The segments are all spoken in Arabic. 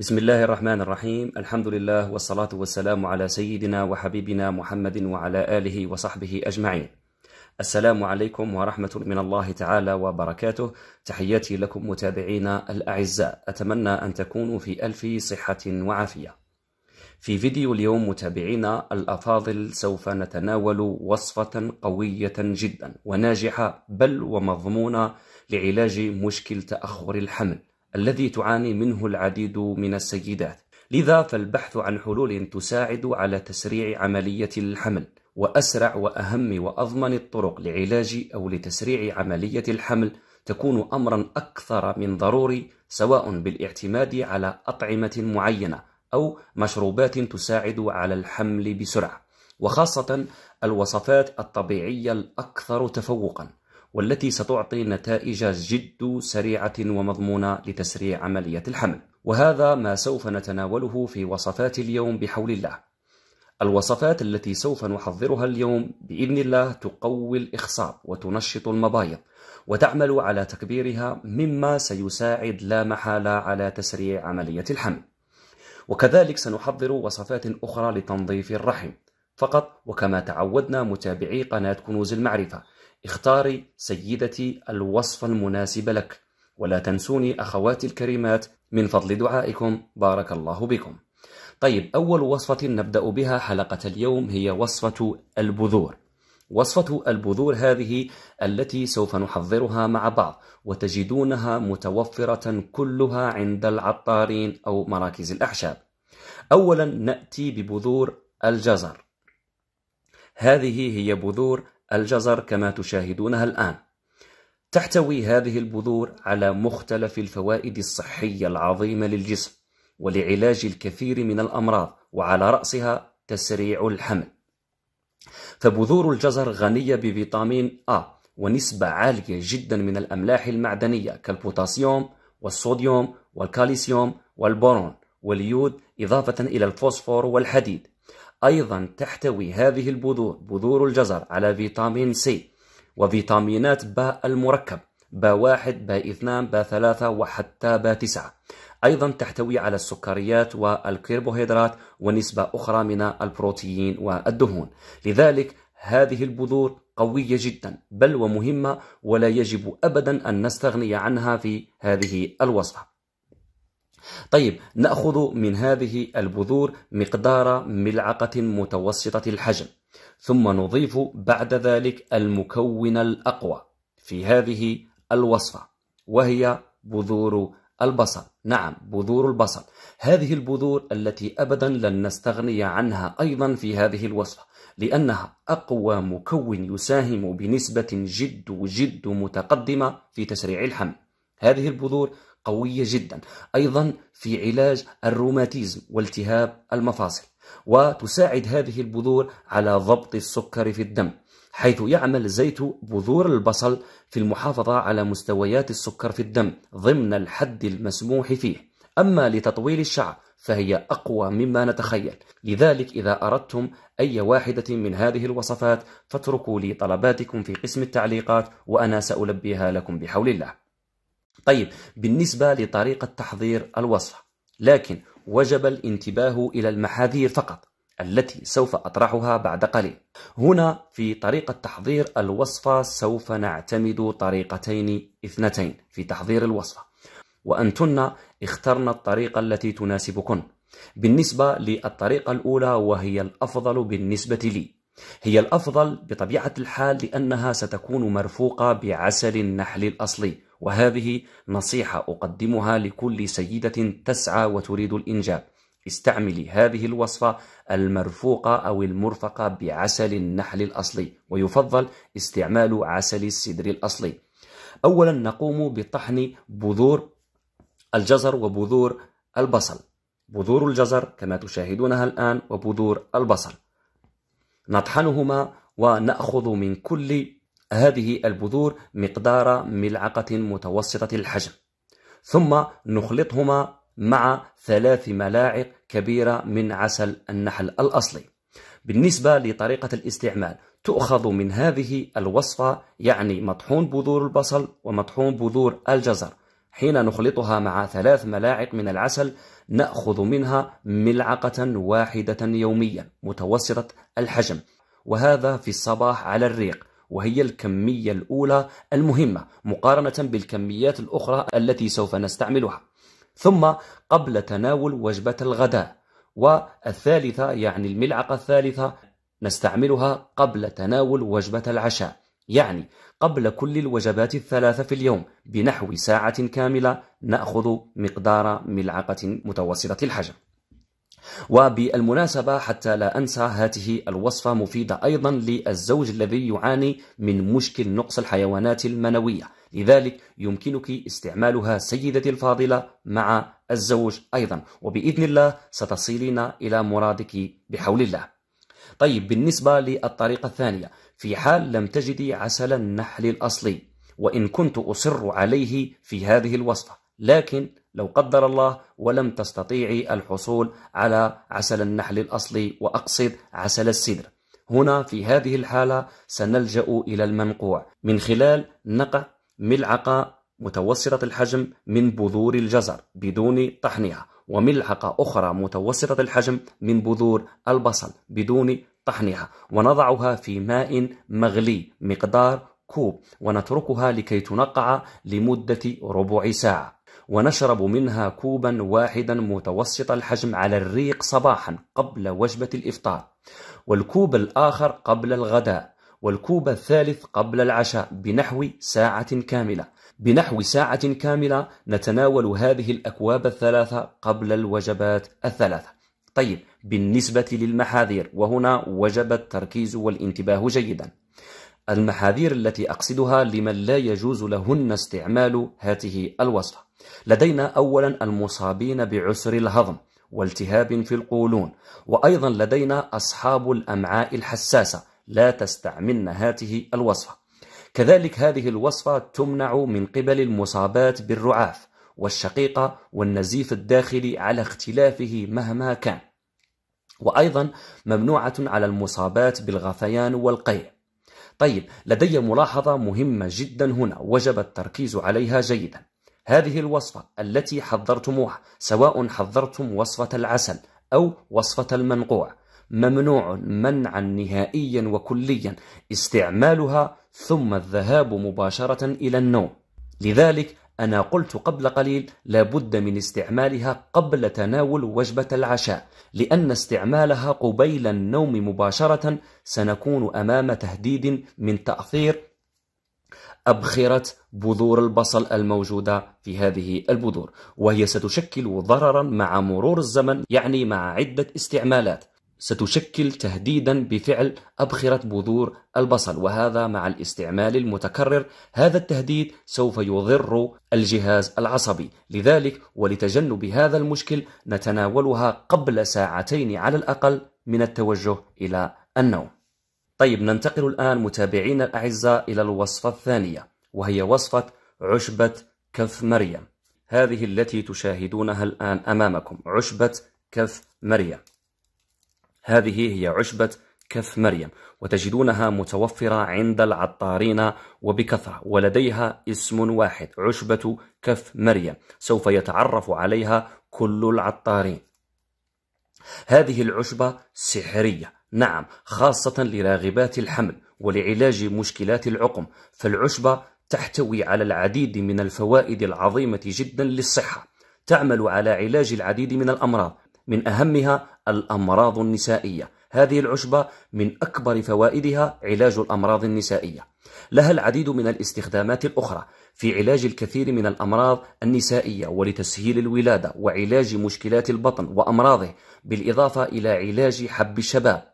بسم الله الرحمن الرحيم الحمد لله والصلاة والسلام على سيدنا وحبيبنا محمد وعلى آله وصحبه أجمعين السلام عليكم ورحمة من الله تعالى وبركاته تحياتي لكم متابعينا الأعزاء أتمنى أن تكونوا في ألف صحة وعافية في فيديو اليوم متابعينا الأفاضل سوف نتناول وصفة قوية جدا وناجحة بل ومضمونة لعلاج مشكل تأخر الحمل الذي تعاني منه العديد من السيدات لذا فالبحث عن حلول تساعد على تسريع عملية الحمل وأسرع وأهم وأضمن الطرق لعلاج أو لتسريع عملية الحمل تكون أمرا أكثر من ضروري سواء بالاعتماد على أطعمة معينة أو مشروبات تساعد على الحمل بسرعة وخاصة الوصفات الطبيعية الأكثر تفوقا والتي ستعطي نتائج جد سريعة ومضمونة لتسريع عملية الحمل وهذا ما سوف نتناوله في وصفات اليوم بحول الله الوصفات التي سوف نحضرها اليوم بإذن الله تقوي الإخصاب وتنشط المبايض وتعمل على تكبيرها مما سيساعد لا محالة على تسريع عملية الحمل وكذلك سنحضر وصفات أخرى لتنظيف الرحم فقط وكما تعودنا متابعي قناة كنوز المعرفة اختاري سيدتي الوصفة المناسبة لك ولا تنسوني أخواتي الكريمات من فضل دعائكم بارك الله بكم طيب أول وصفة نبدأ بها حلقة اليوم هي وصفة البذور وصفة البذور هذه التي سوف نحضرها مع بعض وتجدونها متوفرة كلها عند العطارين أو مراكز الأعشاب أولا نأتي ببذور الجزر هذه هي بذور الجزر كما تشاهدونها الآن. تحتوي هذه البذور على مختلف الفوائد الصحية العظيمة للجسم، ولعلاج الكثير من الأمراض، وعلى رأسها تسريع الحمل. فبذور الجزر غنية بفيتامين A ونسبة عالية جدا من الأملاح المعدنية كالبوتاسيوم والصوديوم والكالسيوم والبورون واليود إضافة إلى الفوسفور والحديد أيضا تحتوي هذه البذور بذور الجزر على فيتامين سي وفيتامينات باء المركب باء واحد باء اثنان باء ثلاثة وحتى باء تسعة أيضا تحتوي على السكريات والكربوهيدرات ونسبة أخرى من البروتيين والدهون لذلك هذه البذور قوية جدا بل ومهمة ولا يجب أبدا أن نستغني عنها في هذه الوصفة طيب نأخذ من هذه البذور مقدار ملعقة متوسطة الحجم ثم نضيف بعد ذلك المكون الأقوى في هذه الوصفة وهي بذور البصل نعم بذور البصل هذه البذور التي أبدا لن نستغني عنها أيضا في هذه الوصفة لأنها أقوى مكون يساهم بنسبة جد جد متقدمة في تسريع الحمل هذه البذور قوية جدا أيضا في علاج الروماتيزم والتهاب المفاصل وتساعد هذه البذور على ضبط السكر في الدم حيث يعمل زيت بذور البصل في المحافظة على مستويات السكر في الدم ضمن الحد المسموح فيه أما لتطويل الشعر فهي أقوى مما نتخيل لذلك إذا أردتم أي واحدة من هذه الوصفات فاتركوا لي طلباتكم في قسم التعليقات وأنا سألبيها لكم بحول الله طيب بالنسبة لطريقة تحضير الوصفة لكن وجب الانتباه إلى المحاذير فقط التي سوف أطرحها بعد قليل هنا في طريقة تحضير الوصفة سوف نعتمد طريقتين اثنتين في تحضير الوصفة وأنتن اخترن الطريقة التي تناسبكن بالنسبة للطريقة الأولى وهي الأفضل بالنسبة لي هي الأفضل بطبيعة الحال لأنها ستكون مرفوقة بعسل النحل الأصلي وهذه نصيحة أقدمها لكل سيدة تسعى وتريد الإنجاب استعملي هذه الوصفة المرفوقة أو المرفقة بعسل النحل الأصلي ويفضل استعمال عسل السدر الأصلي أولا نقوم بطحن بذور الجزر وبذور البصل بذور الجزر كما تشاهدونها الآن وبذور البصل نطحنهما ونأخذ من كل هذه البذور مقدار ملعقة متوسطة الحجم ثم نخلطهما مع ثلاث ملاعق كبيرة من عسل النحل الأصلي بالنسبة لطريقة الاستعمال تؤخذ من هذه الوصفة يعني مطحون بذور البصل ومطحون بذور الجزر حين نخلطها مع ثلاث ملاعق من العسل نأخذ منها ملعقة واحدة يوميا متوسطة الحجم وهذا في الصباح على الريق وهي الكمية الأولى المهمة مقارنة بالكميات الأخرى التي سوف نستعملها ثم قبل تناول وجبة الغداء والثالثة يعني الملعقة الثالثة نستعملها قبل تناول وجبة العشاء يعني قبل كل الوجبات الثلاثة في اليوم بنحو ساعة كاملة نأخذ مقدار ملعقة متوسطة الحجم وبالمناسبة حتى لا أنسى هذه الوصفة مفيدة أيضا للزوج الذي يعاني من مشكل نقص الحيوانات المنوية لذلك يمكنك استعمالها سيدتي الفاضلة مع الزوج أيضا وبإذن الله ستصلين إلى مرادك بحول الله طيب بالنسبة للطريقة الثانية في حال لم تجدي عسل النحل الأصلي وإن كنت أصر عليه في هذه الوصفة لكن لو قدر الله ولم تستطيعي الحصول على عسل النحل الأصلي وأقصد عسل السدر هنا في هذه الحالة سنلجأ إلى المنقوع من خلال نقع ملعقة متوسطة الحجم من بذور الجزر بدون طحنها وملعقة أخرى متوسطة الحجم من بذور البصل بدون طحنها ونضعها في ماء مغلي مقدار كوب ونتركها لكي تنقع لمدة ربع ساعة ونشرب منها كوبا واحدا متوسط الحجم على الريق صباحا قبل وجبة الإفطار والكوب الآخر قبل الغداء والكوب الثالث قبل العشاء بنحو ساعة كاملة بنحو ساعة كاملة نتناول هذه الأكواب الثلاثة قبل الوجبات الثلاثة طيب بالنسبة للمحاذير وهنا وجب التركيز والانتباه جيدا المحاذير التي أقصدها لمن لا يجوز لهن استعمال هذه الوصفة لدينا أولا المصابين بعسر الهضم والتهاب في القولون وأيضا لدينا أصحاب الأمعاء الحساسة لا تستعملن هذه الوصفة كذلك هذه الوصفة تمنع من قبل المصابات بالرعاف والشقيقة والنزيف الداخلي على اختلافه مهما كان وأيضا ممنوعة على المصابات بالغثيان والقيء طيب لدي ملاحظة مهمة جدا هنا وجب التركيز عليها جيدا هذه الوصفة التي حضرتموها سواء حضرتم وصفة العسل أو وصفة المنقوع ممنوع منعا نهائيا وكليا استعمالها ثم الذهاب مباشرة إلى النوم لذلك أنا قلت قبل قليل لابد من استعمالها قبل تناول وجبة العشاء لأن استعمالها قبيل النوم مباشرة سنكون أمام تهديد من تأثير أبخرة بذور البصل الموجودة في هذه البذور وهي ستشكل ضررا مع مرور الزمن يعني مع عدة استعمالات ستشكل تهديدا بفعل أبخرة بذور البصل وهذا مع الاستعمال المتكرر هذا التهديد سوف يضر الجهاز العصبي لذلك ولتجنب هذا المشكل نتناولها قبل ساعتين على الأقل من التوجه إلى النوم طيب ننتقل الآن متابعينا الأعزاء إلى الوصفة الثانية وهي وصفة عشبة كف مريم هذه التي تشاهدونها الآن أمامكم عشبة كف مريم هذه هي عشبة كف مريم وتجدونها متوفرة عند العطارين وبكثرة ولديها اسم واحد عشبة كف مريم سوف يتعرف عليها كل العطارين هذه العشبة سحرية نعم خاصة لراغبات الحمل ولعلاج مشكلات العقم فالعشبة تحتوي على العديد من الفوائد العظيمة جدا للصحة تعمل على علاج العديد من الأمراض من أهمها الأمراض النسائية هذه العشبة من أكبر فوائدها علاج الأمراض النسائية لها العديد من الاستخدامات الأخرى في علاج الكثير من الأمراض النسائية ولتسهيل الولادة وعلاج مشكلات البطن وأمراضه بالإضافة إلى علاج حب الشباب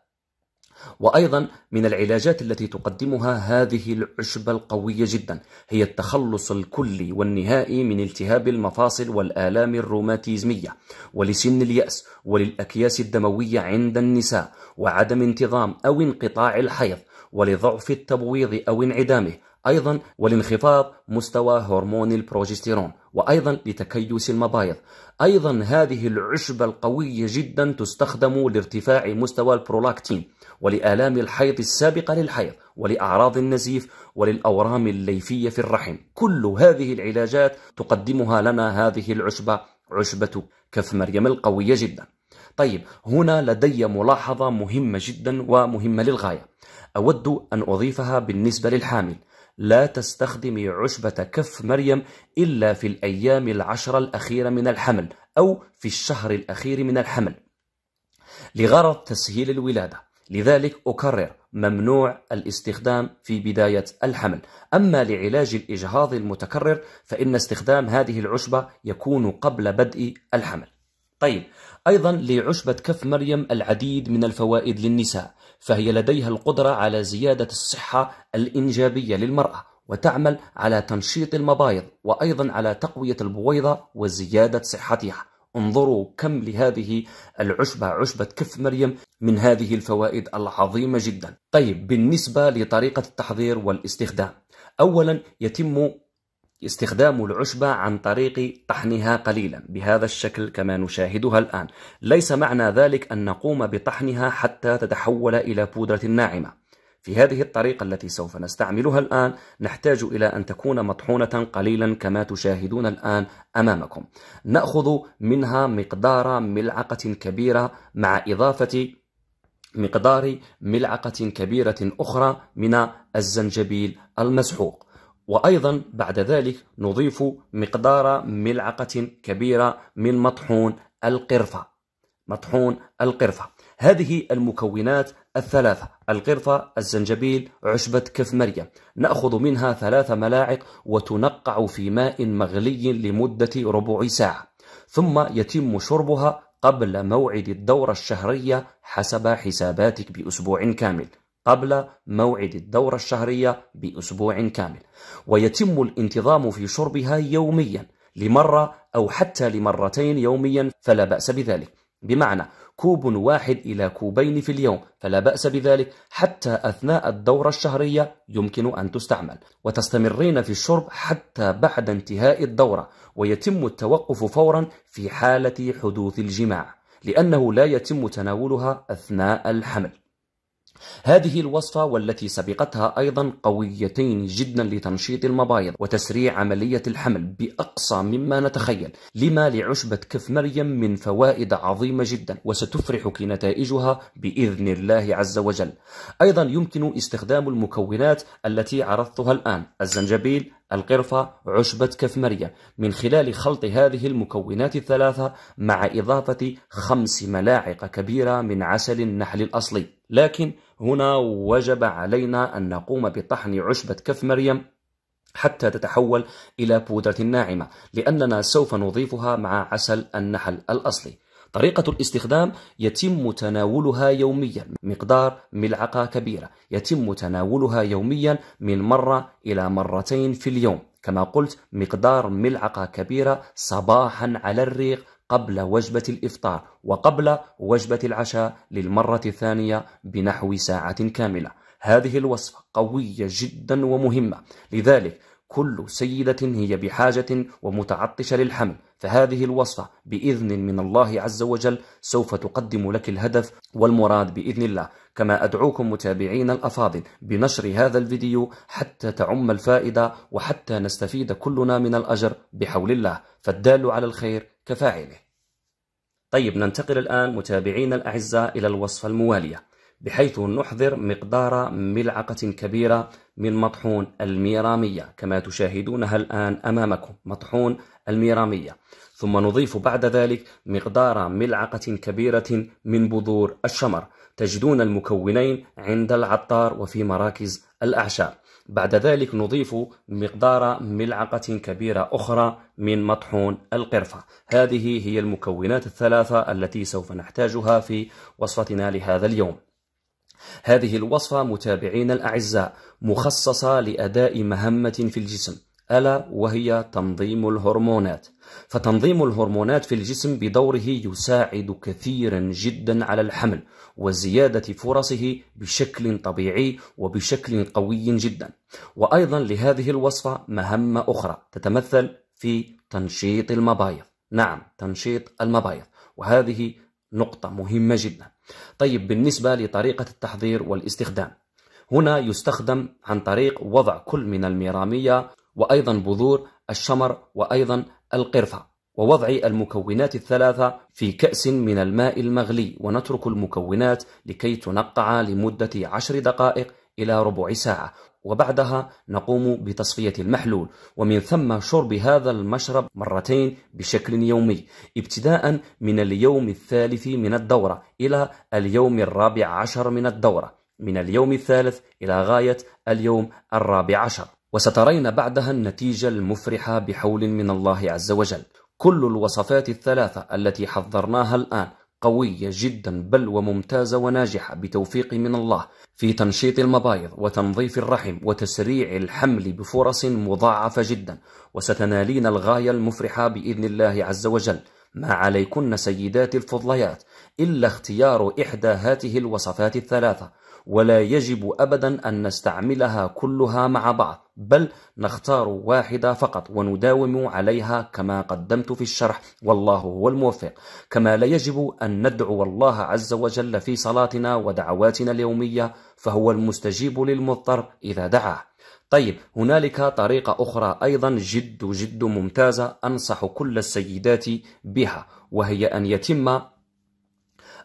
وأيضا من العلاجات التي تقدمها هذه العشبة القوية جدا هي التخلص الكلي والنهائي من التهاب المفاصل والآلام الروماتيزمية ولسن اليأس وللأكياس الدموية عند النساء وعدم انتظام أو انقطاع الحيض ولضعف التبويض أو انعدامه أيضا والانخفاض مستوى هرمون البروجستيرون وأيضا لتكيس المبايض أيضا هذه العشبة القوية جدا تستخدم لارتفاع مستوى البرولاكتين ولآلام الحيض السابقة للحيض ولأعراض النزيف وللأورام الليفية في الرحم كل هذه العلاجات تقدمها لنا هذه العشبة عشبة كف مريم القوية جدا طيب هنا لدي ملاحظة مهمة جدا ومهمة للغاية أود أن أضيفها بالنسبة للحامل لا تستخدمي عشبة كف مريم إلا في الأيام العشرة الأخيرة من الحمل أو في الشهر الأخير من الحمل لغرض تسهيل الولادة لذلك أكرر ممنوع الاستخدام في بداية الحمل أما لعلاج الإجهاض المتكرر فإن استخدام هذه العشبة يكون قبل بدء الحمل طيب أيضا لعشبة كف مريم العديد من الفوائد للنساء فهي لديها القدرة على زيادة الصحة الإنجابية للمرأة وتعمل على تنشيط المبايض وأيضا على تقوية البويضة وزيادة صحتها انظروا كم لهذه العشبة عشبة كف مريم من هذه الفوائد العظيمة جدا طيب بالنسبة لطريقة التحضير والاستخدام أولا يتم استخدام العشبة عن طريق طحنها قليلا بهذا الشكل كما نشاهدها الآن ليس معنى ذلك أن نقوم بطحنها حتى تتحول إلى بودرة ناعمة في هذه الطريقة التي سوف نستعملها الآن نحتاج إلى أن تكون مطحونة قليلا كما تشاهدون الآن أمامكم نأخذ منها مقدار ملعقة كبيرة مع إضافة مقدار ملعقة كبيرة أخرى من الزنجبيل المسحوق وأيضا بعد ذلك نضيف مقدار ملعقة كبيرة من مطحون القرفة مطحون القرفة هذه المكونات الثلاثة القرفة الزنجبيل عشبة كف مريم نأخذ منها ثلاث ملاعق وتنقع في ماء مغلي لمدة ربع ساعة ثم يتم شربها قبل موعد الدورة الشهرية حسب حساباتك بأسبوع كامل قبل موعد الدورة الشهرية بأسبوع كامل ويتم الانتظام في شربها يوميا لمرة أو حتى لمرتين يوميا فلا بأس بذلك بمعنى كوب واحد إلى كوبين في اليوم فلا بأس بذلك حتى أثناء الدورة الشهرية يمكن أن تستعمل وتستمرين في الشرب حتى بعد انتهاء الدورة ويتم التوقف فورا في حالة حدوث الجماع لأنه لا يتم تناولها أثناء الحمل هذه الوصفة والتي سبقتها أيضا قويتين جدا لتنشيط المبايض وتسريع عملية الحمل بأقصى مما نتخيل لما لعشبة كف مريم من فوائد عظيمة جدا وستفرحك نتائجها بإذن الله عز وجل أيضا يمكن استخدام المكونات التي عرضتها الآن الزنجبيل القرفة عشبة كف مريم من خلال خلط هذه المكونات الثلاثة مع إضافة خمس ملاعق كبيرة من عسل النحل الأصلي لكن هنا وجب علينا أن نقوم بطحن عشبة كف مريم حتى تتحول إلى بودرة ناعمة لأننا سوف نضيفها مع عسل النحل الأصلي طريقة الاستخدام يتم تناولها يوميا مقدار ملعقة كبيرة يتم تناولها يوميا من مرة إلى مرتين في اليوم كما قلت مقدار ملعقة كبيرة صباحا على الريق قبل وجبة الإفطار وقبل وجبة العشاء للمرة الثانية بنحو ساعة كاملة هذه الوصفة قوية جدا ومهمة لذلك كل سيدة هي بحاجة ومتعطشة للحمل فهذه الوصفة بإذن من الله عز وجل سوف تقدم لك الهدف والمراد بإذن الله كما أدعوكم متابعين الأفاضل بنشر هذا الفيديو حتى تعم الفائدة وحتى نستفيد كلنا من الأجر بحول الله فالدال على الخير كفاعله طيب ننتقل الآن متابعينا الأعزاء إلى الوصفة الموالية بحيث نحضر مقدار ملعقة كبيرة من مطحون الميرامية كما تشاهدونها الآن أمامكم مطحون الميرامية ثم نضيف بعد ذلك مقدار ملعقة كبيرة من بذور الشمر تجدون المكونين عند العطار وفي مراكز الأعشاب بعد ذلك نضيف مقدار ملعقة كبيرة أخرى من مطحون القرفة هذه هي المكونات الثلاثة التي سوف نحتاجها في وصفتنا لهذا اليوم هذه الوصفة متابعين الأعزاء مخصصة لأداء مهمة في الجسم ألا وهي تنظيم الهرمونات فتنظيم الهرمونات في الجسم بدوره يساعد كثيرا جدا على الحمل وزيادة فرصه بشكل طبيعي وبشكل قوي جدا وأيضا لهذه الوصفة مهمة أخرى تتمثل في تنشيط المبايض نعم تنشيط المبايض وهذه نقطة مهمة جدا طيب بالنسبة لطريقة التحضير والاستخدام هنا يستخدم عن طريق وضع كل من الميرامية وأيضا بذور الشمر وأيضا القرفة ووضع المكونات الثلاثة في كأس من الماء المغلي ونترك المكونات لكي تنقع لمدة عشر دقائق إلى ربع ساعة وبعدها نقوم بتصفية المحلول ومن ثم شرب هذا المشرب مرتين بشكل يومي ابتداء من اليوم الثالث من الدورة إلى اليوم الرابع عشر من الدورة من اليوم الثالث إلى غاية اليوم الرابع عشر وسترين بعدها النتيجة المفرحة بحول من الله عز وجل كل الوصفات الثلاثة التي حضرناها الآن قوية جدا بل وممتازة وناجحة بتوفيق من الله في تنشيط المبايض وتنظيف الرحم وتسريع الحمل بفرص مضاعفة جدا وستنالين الغاية المفرحة بإذن الله عز وجل ما عليكن سيدات الفضليات إلا اختيار إحدى هاته الوصفات الثلاثة ولا يجب أبدا أن نستعملها كلها مع بعض بل نختار واحدة فقط ونداوم عليها كما قدمت في الشرح والله هو الموفق كما لا يجب أن ندعو الله عز وجل في صلاتنا ودعواتنا اليومية فهو المستجيب للمضطر إذا دعاه طيب هنالك طريقة أخرى أيضا جد جد ممتازة أنصح كل السيدات بها وهي أن يتم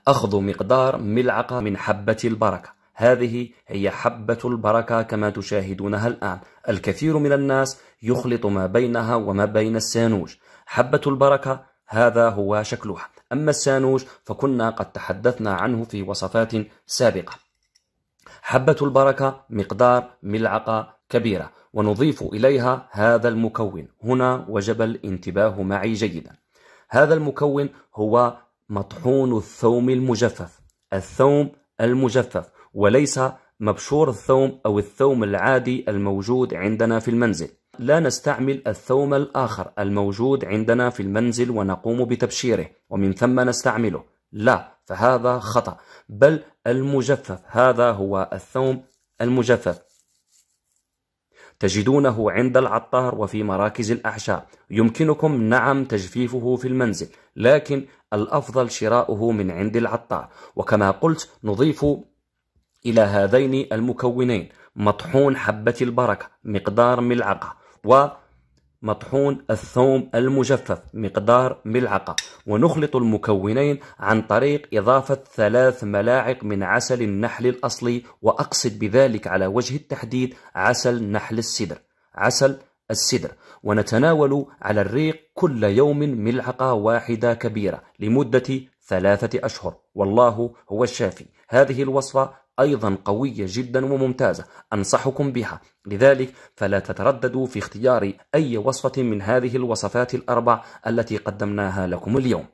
أخذ مقدار ملعقة من حبة البركة هذه هي حبة البركة كما تشاهدونها الآن الكثير من الناس يخلط ما بينها وما بين السانوج حبة البركة هذا هو شكلها أما السانوج فكنا قد تحدثنا عنه في وصفات سابقة حبة البركة مقدار ملعقة كبيرة ونضيف إليها هذا المكون هنا وجب الانتباه معي جيدا هذا المكون هو مطحون الثوم المجفف الثوم المجفف وليس مبشور الثوم أو الثوم العادي الموجود عندنا في المنزل لا نستعمل الثوم الآخر الموجود عندنا في المنزل ونقوم بتبشيره ومن ثم نستعمله لا فهذا خطأ بل المجفف هذا هو الثوم المجفف تجدونه عند العطار وفي مراكز الأعشاب يمكنكم نعم تجفيفه في المنزل لكن الأفضل شراؤه من عند العطار وكما قلت نضيف إلى هذين المكونين مطحون حبة البركة مقدار ملعقة ومطحون الثوم المجفف مقدار ملعقة ونخلط المكونين عن طريق إضافة ثلاث ملاعق من عسل النحل الأصلي وأقصد بذلك على وجه التحديد عسل نحل السدر عسل السدر ونتناول على الريق كل يوم ملعقة واحدة كبيرة لمدة ثلاثة أشهر والله هو الشافي هذه الوصفة أيضا قوية جدا وممتازة أنصحكم بها لذلك فلا تترددوا في اختيار أي وصفة من هذه الوصفات الأربع التي قدمناها لكم اليوم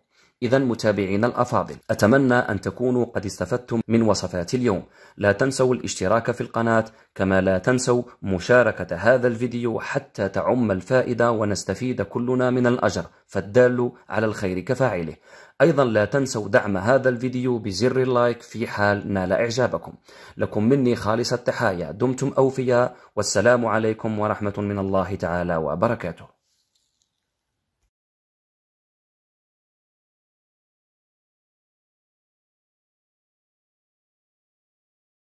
إذا متابعينا الأفاضل أتمنى أن تكونوا قد استفدتم من وصفات اليوم لا تنسوا الاشتراك في القناة كما لا تنسوا مشاركة هذا الفيديو حتى تعم الفائدة ونستفيد كلنا من الأجر فالدال على الخير كفاعله أيضا لا تنسوا دعم هذا الفيديو بزر اللايك في حال نال إعجابكم لكم مني خالص التحايا دمتم أوفياء والسلام عليكم ورحمة من الله تعالى وبركاته